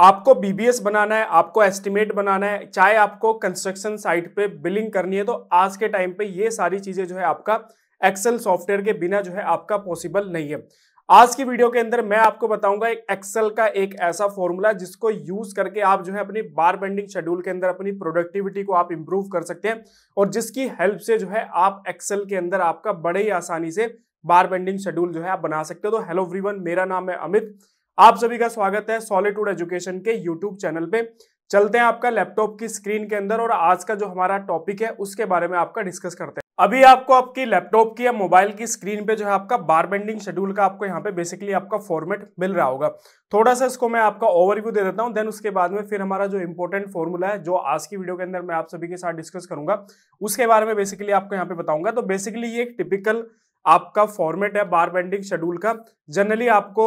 आपको बीबीएस बनाना है आपको एस्टिमेट बनाना है चाहे आपको कंस्ट्रक्शन साइट पे बिलिंग करनी है तो आज के टाइम पे ये सारी चीजें जो है आपका एक्सेल सॉफ्टवेयर के बिना जो है आपका पॉसिबल नहीं है आज की वीडियो के अंदर मैं आपको बताऊंगा एक एक्सेल का एक ऐसा फॉर्मूला जिसको यूज करके आप जो है अपनी बार बेंडिंग शेड्यूल के अंदर अपनी प्रोडक्टिविटी को आप इंप्रूव कर सकते हैं और जिसकी हेल्प से जो है आप एक्सेल के अंदर आपका बड़े ही आसानी से बार बेंडिंग शेड्यूल जो है आप बना सकते हो तो हेलो एवरीवन मेरा नाम है अमित आप सभी का स्वागत है सॉलिटूड एजुकेशन के यूट्यूब चैनल पे चलते हैं आपका लैपटॉप की स्क्रीन के अंदर और आज का जो हमारा टॉपिक है उसके बारे में आपका डिस्कस करते हैं अभी आपको आपकी लैपटॉप की या मोबाइल की स्क्रीन पे जो है आपका बार बेंडिंग शेड्यूल का आपको यहाँ पे बेसिकली आपका फॉर्मेट मिल रहा होगा थोड़ा सा इसको मैं आपका ओवरव्यू दे देता हूँ देन उसके बाद में फिर हमारा जो इंपॉर्टेंट फॉर्मूला है जो आज की वीडियो के अंदर मैं आप सभी के साथ डिस्कस करूंगा उसके बारे में बेसिकली आपको यहाँ पे बताऊंगा तो बेसिकली ये एक टिपिकल आपका फॉर्मेट है बार बेंडिंग शेड्यूल का जनरली आपको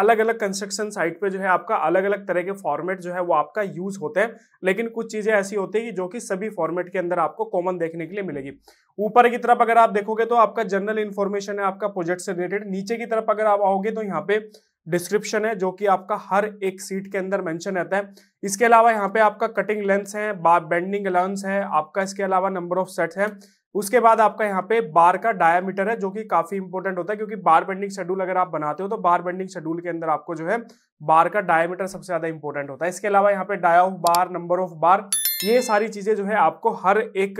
अलग अलग कंस्ट्रक्शन साइट पे जो है आपका अलग अलग तरह के फॉर्मेट जो है वो आपका यूज होते हैं लेकिन कुछ चीजें ऐसी होती है कि जो कि सभी फॉर्मेट के अंदर आपको कॉमन देखने के लिए मिलेगी ऊपर की तरफ अगर आप देखोगे तो आपका जनरल इन्फॉर्मेशन है आपका प्रोजेक्ट से रिलेटेड नीचे की तरफ अगर आप आओगे तो यहाँ पे डिस्क्रिप्शन है जो कि आपका हर एक सीट के अंदर मेंशन रहता है इसके अलावा यहाँ पे आपका कटिंग लेंथ है बेंडिंग अलाउंस है आपका इसके अलावा नंबर ऑफ सेट है उसके बाद आपका यहाँ पे बार का डायमीटर है जो कि काफी इंपॉर्टेंट होता है क्योंकि बार बेंडिंग शेड्यूल अगर आप बनाते हो तो बार बेंडिंग शेड्यूल के अंदर आपको जो है बार का डायमीटर सबसे ज्यादा इंपॉर्टेंट होता है इसके अलावा यहाँ पे dia of bar number of bar ये सारी चीजें जो है आपको हर एक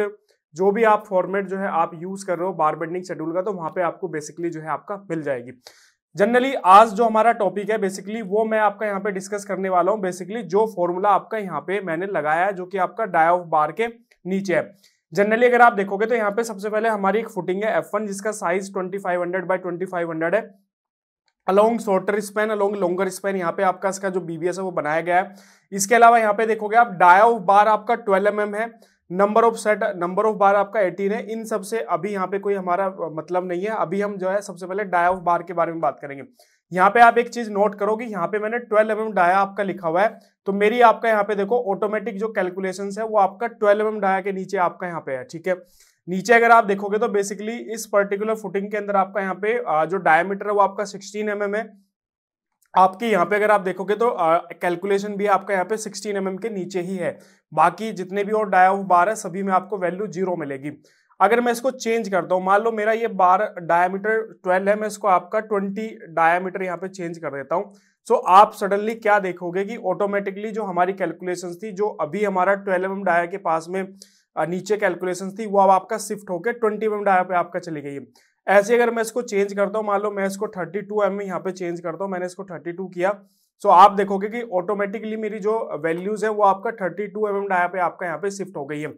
जो भी आप फॉर्मेट जो है आप यूज कर रहे हो बार बेंडिंग शेड्यूल का तो वहां पे आपको बेसिकली जो है आपका मिल जाएगी जनरली आज जो हमारा टॉपिक है बेसिकली वो मैं आपका यहाँ पे डिस्कस करने वाला हूँ बेसिकली जो फॉर्मूला आपका यहाँ पे मैंने लगाया है जो कि आपका डाया ऑफ बार के नीचे है जनरली अगर आप देखोगे तो यहाँ पे सबसे पहले हमारी एक फुटिंग है एफ जिसका size twenty five hundred by twenty five hundred है along shorter span along longer span यहाँ पे आपका इसका जो बीबीएस है वो बनाया गया है इसके अलावा यहाँ पे देखोगे आप डाया ऑफ बार आपका ट्वेल्व एम mm है number of set number of bar आपका एटीन है इन सबसे अभी यहाँ पे कोई हमारा मतलब नहीं है अभी हम जो है सबसे पहले डाया ऑफ बार के बारे में बात करेंगे यहाँ पे आप एक चीज नोट करोगे यहाँ पे मैंने 12 एम mm डाया आपका लिखा हुआ है तो मेरी आपका यहाँ पे देखो ऑटोमेटिक जो कैलकुलेशन है वो आपका 12 एम mm डाया के नीचे आपका यहाँ पे है ठीक है नीचे अगर आप देखोगे तो बेसिकली इस पर्टिकुलर फुटिंग के अंदर आपका यहाँ पे जो डायमीटर है वो आपका सिक्सटीन एम mm है आपके यहाँ पे अगर आप देखोगे तो कैलकुलेशन भी आपका यहाँ पे सिक्सटीन एम mm के नीचे ही है बाकी जितने भी और डाया हुआ बार है सभी में आपको वैल्यू जीरो मिलेगी अगर मैं इसको चेंज करता हूँ मान लो मेरा ये बार डायमीटर ट्वेल्व है मैं इसको आपका ट्वेंटी डायमीटर यहाँ पे चेंज कर देता हूँ सो so, आप सडनली क्या देखोगे कि ऑटोमेटिकली जो हमारी कैलकुलेशंस थी जो अभी हमारा ट्वेल्व एम डाया के पास में नीचे कैलकुलेशंस थी वो अब आपका शिफ्ट होकर ट्वेंटी एम डाया पे आपका चली गई है ऐसे अगर मैं इसको चेंज करता हूँ मान लो मैं इसको थर्टी टू एम यहाँ पे चेंज करता हूँ मैंने इसको थर्टी टू किया सो so, आप देखोगे कि ऑटोमेटिकली मेरी जो वैल्यूज है वो आपका थर्टी टू एम डाया पे आपका यहाँ पे शिफ्ट हो गई है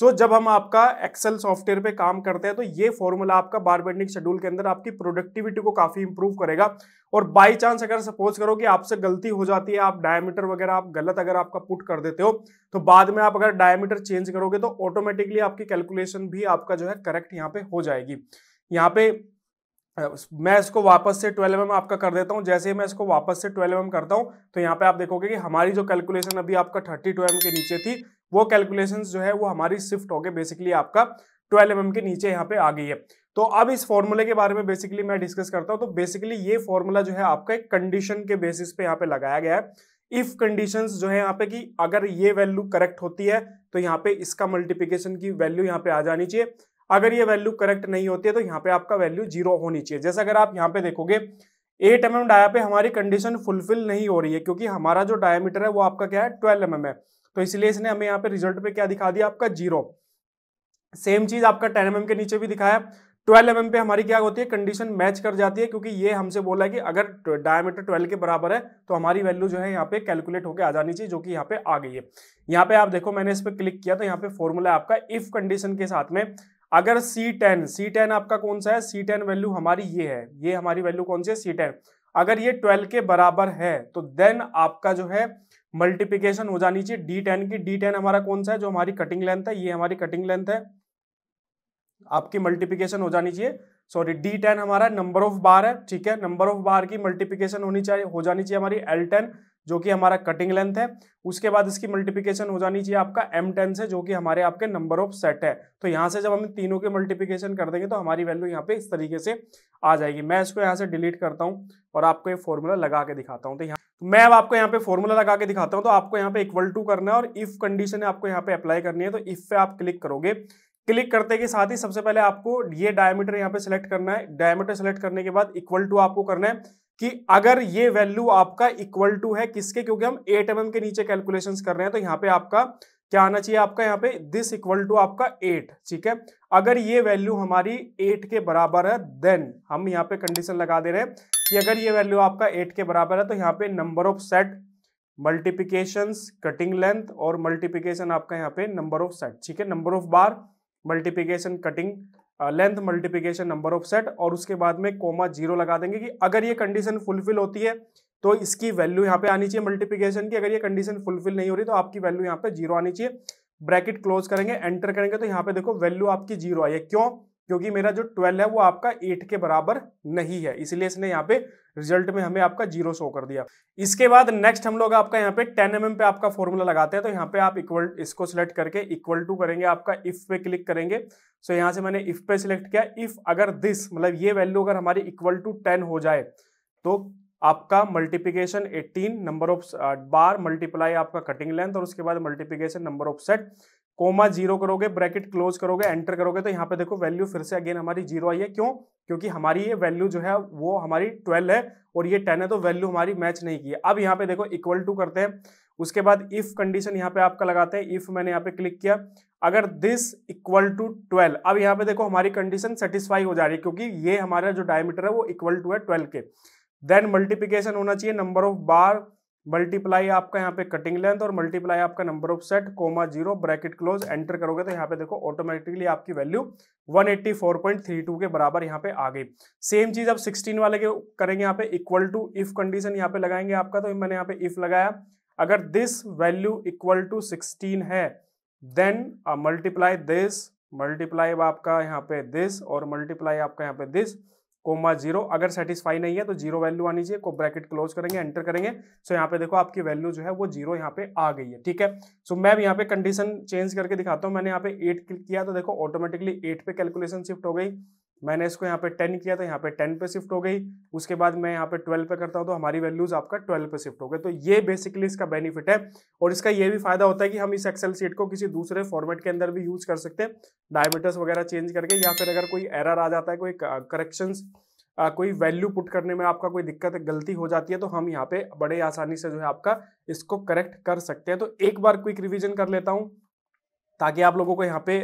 सो so, जब हम आपका एक्सेल सॉफ्टवेयर पे काम करते हैं तो ये फॉर्मूला आपका बार बेंडिंग शेड्यूल के अंदर आपकी प्रोडक्टिविटी को काफी इंप्रूव करेगा और बाय चांस अगर सपोज करो कि आपसे गलती हो जाती है आप डायमीटर वगैरह आप गलत अगर आपका पुट कर देते हो तो बाद में आप अगर डायमीटर चेंज करोगे तो ऑटोमेटिकली आपकी कैलकुलेशन भी आपका जो है करेक्ट यहाँ पे हो जाएगी यहाँ पे मैं इसको वापस से 12 एम आपका कर देता हूँ जैसे ही मैं इसको वापस से 12 एम करता हूँ तो यहाँ पे आप देखोगे कि हमारी जो कैलकुलेशन अभी आपका 32 एम के नीचे थी वो कैलकुलेशन जो है वो हमारी शिफ्ट होकर बेसिकली आपका ट्वेल्व एम के नीचे यहाँ पे आ गई है तो अब इस फॉर्मूले के बारे में बेसिकली मैं डिस्कस करता हूँ तो बेसिकली ये फॉर्मूला जो है आपका एक कंडीशन के बेसिस पे यहाँ पे लगाया गया है इफ कंडीशंस जो है यहाँ पे कि अगर ये वैल्यू करेक्ट होती है तो यहाँ पे इसका मल्टीप्लीकेशन की वैल्यू यहाँ पे आ जानी चाहिए अगर ये वैल्यू करेक्ट नहीं होती है तो यहाँ पे आपका वैल्यू जीरो होनी चाहिए जैसे अगर आप यहाँ पे देखोगे एट एम एम डाया पे हमारी कंडीशन फुलफिल नहीं हो रही है क्योंकि हमारा जो डायमीटर है वो आपका क्या है ट्वेल्व एम mm है तो इसलिए इसने हमें यहाँ पे रिजल्ट पे क्या दिखा दिया आपका जीरो सेम चीज आपका टेन एम के नीचे भी दिखाया ट्वेल्व एम पे हमारी क्या होती है कंडीशन मैच कर जाती है क्योंकि ये हमसे बोला है कि अगर डायमीटर ट्वेल्व के बराबर है तो हमारी वैल्यू जो है यहाँ पे कैलकुलेट होकर आ जानी चाहिए जो कि यहाँ पे आ गई है यहाँ पे आप देखो मैंने इस पर क्लिक किया तो यहाँ पे फॉर्मूला है आपका इफ कंडीशन के साथ में अगर सी टेन आपका कौन सा है सी वैल्यू हमारी ये है ये हमारी वैल्यू कौन सी है सी अगर ये ट्वेल्व के बराबर है तो देन आपका जो है मल्टीप्लीकेशन हो जानी चाहिए डी टेन की डी टेन हमारा कौन सा है जो हमारी कटिंग लेंथ है ये हमारी कटिंग लेंथ है आपकी मल्टीप्लीकेशन हो जानी चाहिए सॉरी डी टेन हमारा नंबर ऑफ बार है ठीक है नंबर ऑफ बार की मल्टीप्लीकेशन होनी चाहिए हो जानी चाहिए हमारी एल टेन जो कि हमारा कटिंग लेंथ है उसके बाद इसकी मल्टीप्लिकेशन हो जानी चाहिए आपका एम टेन से जो कि हमारे आपके नंबर ऑफ सेट है तो यहाँ से जब हम तीनों के मल्टीप्लिकेशन कर देंगे तो हमारी वैल्यू यहाँ पे इस तरीके से आ जाएगी मैं इसको यहाँ से डिलीट करता हूँ और आपको ये फॉर्मूला लगा के दिखाता हूँ तो यहाँ तो मैं अब आपको यहाँ पे फॉर्मूला लगा के दिखाता हूँ तो आपको यहाँ पे इक्वल टू करना है और इफ कंडीशन है आपको यहाँ पे अप्लाई करनी है तो इफ पे आप क्लिक करोगे क्लिक करते के साथ ही सबसे पहले आपको ये डायमीटर यहाँ पे सिलेक्ट करना है डायमीटर सेलेक्ट करने के बाद इक्वल टू आपको करना है कि अगर ये वैल्यू आपका इक्वल टू है किसके क्योंकि हम एट एम mm के नीचे कैलकुलेशन कर रहे हैं तो यहाँ पे आपका क्या आना चाहिए आपका यहाँ पे दिस इक्वल टू आपका एट ठीक है अगर ये वैल्यू हमारी एट के बराबर है देन हम यहाँ पे कंडीशन लगा दे रहे हैं कि अगर ये वैल्यू आपका एट के बराबर है तो यहाँ पे number of set multiplication cutting length और मल्टीप्लीकेशन आपका यहाँ पे नंबर ऑफ सेट ठीक है number of bar multiplication cutting length multiplication number of set और उसके बाद में कोमा जीरो लगा देंगे कि अगर ये कंडीशन फुलफिल होती है तो इसकी वैल्यू यहाँ पे आनी चाहिए मल्टीप्लीकेशन की अगर ये कंडीशन फुलफिल नहीं हो रही तो आपकी वैल्यू यहाँ पे जीरो आनी चाहिए ब्रैकेट क्लोज करेंगे एंटर करेंगे तो यहाँ पे देखो वैल्यू आपकी जीरो आई है क्यों क्योंकि मेरा जो ट्वेल्व है वो आपका एट के बराबर नहीं है इसलिए इसने यहाँ पे रिजल्ट में हमें आपका जीरो शो कर दिया इसके बाद नेक्स्ट हम लोग आपका यहाँ पे टेन एम mm पे आपका फॉर्मूला लगाते हैं तो यहाँ पे आप इक्वल इसको सिलेक्ट करके इक्वल टू करेंगे आपका इफ पे क्लिक करेंगे सो यहाँ से मैंने इफ पे सिलेक्ट किया इफ अगर दिस मतलब ये वैल्यू अगर हमारी इक्वल टू टेन हो जाए तो आपका multiplication eighteen number of bar multiply आपका कटिंग लेंथ और उसके बाद multiplication number of set comma zero करोगे ब्रैकेट क्लोज करोगे एंटर करोगे तो यहाँ पे देखो वैल्यू फिर से अगेन हमारी जीरो आई है क्यों क्योंकि हमारी ये वैल्यू जो है वो हमारी ट्वेल्व है और ये टेन है तो वैल्यू हमारी मैच नहीं की है अब यहाँ पे देखो इक्वल टू करते हैं उसके बाद इफ कंडीशन यहाँ पे आपका लगाते हैं इफ मैंने यहाँ पे क्लिक किया अगर दिस इक्वल टू ट्वेल्व अब यहाँ पे देखो हमारी कंडीशन सेटिस्फाई हो जा रही है क्योंकि ये हमारा जो डायमीटर है वो इक्वल टू है ट्वेल्व के देन मल्टीप्लीकेशन होना चाहिए नंबर ऑफ बार मल्टीप्लाई आपका यहाँ पे कटिंग लेंथ और मल्टीप्लाई आपका number of set comma zero bracket close enter करोगे तो यहाँ पे देखो ऑटोमेटिकली आपकी वैल्यू 184.32 के बराबर यहाँ पे आ गई सेम चीज आप 16 वाले के करेंगे यहाँ पे इक्वल टू इफ कंडीशन यहाँ पे लगाएंगे आपका तो मैंने यहाँ पे इफ लगाया अगर this value equal to sixteen है देन मल्टीप्लाई दिस मल्टीप्लाई आपका यहाँ पे दिस और मल्टीप्लाई आपका यहाँ पे दिस कोमा जीरो अगर सेटिस्फाई नहीं है तो जीरो वैल्यू आनी चाहिए को ब्रैकेट क्लोज करेंगे एंटर करेंगे सो यहाँ पे देखो आपकी वैल्यू जो है वो जीरो यहाँ पे आ गई है ठीक है सो मैं भी यहाँ पे कंडीशन चेंज करके दिखाता हूँ मैंने यहाँ पे एट क्लिक किया तो देखो ऑटोमेटिकली एट पे कैलकुलेशन शिफ्ट हो गई मैंने इसको यहाँ पे टेन किया तो यहाँ पे टेन पे शिफ्ट हो गई उसके बाद मैं यहाँ पे ट्वेल्व पे करता हूँ तो हमारी वैल्यूज आपका ट्वेल्व पे शिफ्ट हो गए तो ये बेसिकली इसका बेनिफिट है और इसका ये भी फायदा होता है कि हम इस एक्सेल सीट को किसी दूसरे फॉर्मेट के अंदर भी यूज कर सकते हैं डायमीटर्स वगैरह चेंज करके या फिर अगर कोई एरर आ जाता है कोई करेक्शन कोई वैल्यू पुट करने में आपका कोई दिक्कत गलती हो जाती है तो हम यहाँ पे बड़े आसानी से जो है आपका इसको करेक्ट कर सकते हैं तो एक बार क्विक रिविजन कर लेता हूँ ताकि आप लोगों को यहाँ पे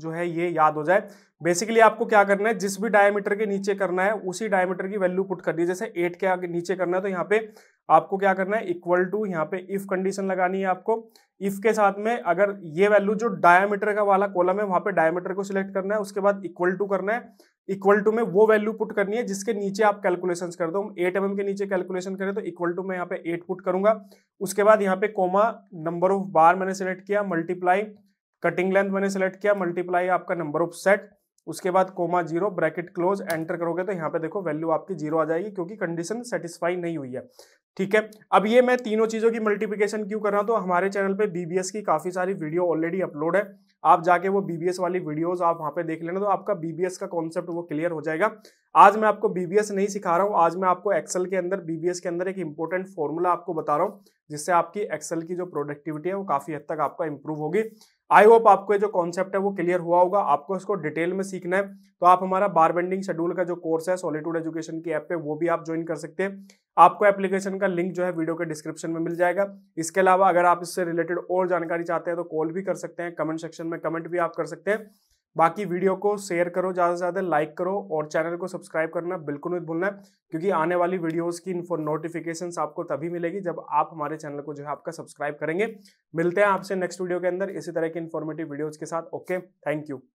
जो है ये याद हो जाए बेसिकली आपको क्या करना है जिस भी डायमीटर के नीचे करना है उसी डायमीटर की वैल्यू पुट करनी है जैसे एट के आगे नीचे करना है तो यहाँ पे आपको क्या करना है इक्वल टू यहाँ पे इफ कंडीशन लगानी है आपको इफ के साथ में अगर ये वैल्यू जो डायमीटर का वाला कॉलम है वहाँ पे डायमीटर को सिलेक्ट करना है उसके बाद इक्वल टू करना है इक्वल टू में वो वैल्यू पुट करनी है जिसके नीचे आप कैलकुलेशन कर दो एट एम mm के नीचे कैलकुलेशन करें तो इक्वल टू में यहाँ पे एट पुट करूंगा उसके बाद यहाँ पे कोमा नंबर ऑफ बार मैंने सिलेक्ट किया मल्टीप्लाई कटिंग लेंथ मैंने सेलेक्ट किया मल्टीप्लाई आपका नंबर ऑफ सेट उसके बाद comma zero bracket close enter करोगे तो यहाँ पे देखो वैल्यू आपकी जीरो आ जाएगी क्योंकि कंडीशन सेटिस्फाई नहीं हुई है ठीक है अब ये मैं तीनों चीज़ों की मल्टीप्लिकेशन क्यों कर रहा हूँ तो हमारे चैनल पे बीबीएस की काफ़ी सारी वीडियो ऑलरेडी अपलोड है आप जाके वो बीबीएस वाली वीडियोस आप वहाँ पे देख लेना तो आपका बीबीएस का कॉन्सेप्ट वो क्लियर हो जाएगा आज मैं आपको बीबीएस नहीं सिखा रहा हूँ आज मैं आपको एक्सल के अंदर बीबीएस के अंदर एक इंपॉर्टेंट फॉर्मूला आपको बता रहा हूँ जिससे आपकी एक्सेल की जो प्रोडक्टिविटी है वो काफ़ी हद तक आपका इंप्रूव होगी आई होप आपको जो कॉन्सेप्ट है वो क्लियर हुआ होगा आपको इसको डिटेल में सीखना है तो आप हमारा बार बेंडिंग शेड्यूल का जो कोर्स है सॉलिट्यूड एजुकेशन की ऐप पे वो भी आप ज्वाइन कर सकते हैं आपको एप्लीकेशन का लिंक जो है वीडियो के डिस्क्रिप्शन में मिल जाएगा इसके अलावा अगर आप इससे रिलेटेड और जानकारी चाहते हैं तो कॉल भी कर सकते हैं कमेंट सेक्शन में कमेंट भी आप कर सकते हैं बाकी वीडियो को शेयर करो ज़्यादा से ज़्यादा लाइक करो और चैनल को सब्सक्राइब करना बिल्कुल नहीं भूलना क्योंकि आने वाली वीडियोस की नोटिफिकेशन आपको तभी मिलेगी जब आप हमारे चैनल को जो है आपका सब्सक्राइब करेंगे मिलते हैं आपसे नेक्स्ट वीडियो के अंदर इसी तरह के इन्फॉर्मेटिव वीडियोज़ के साथ ओके थैंक यू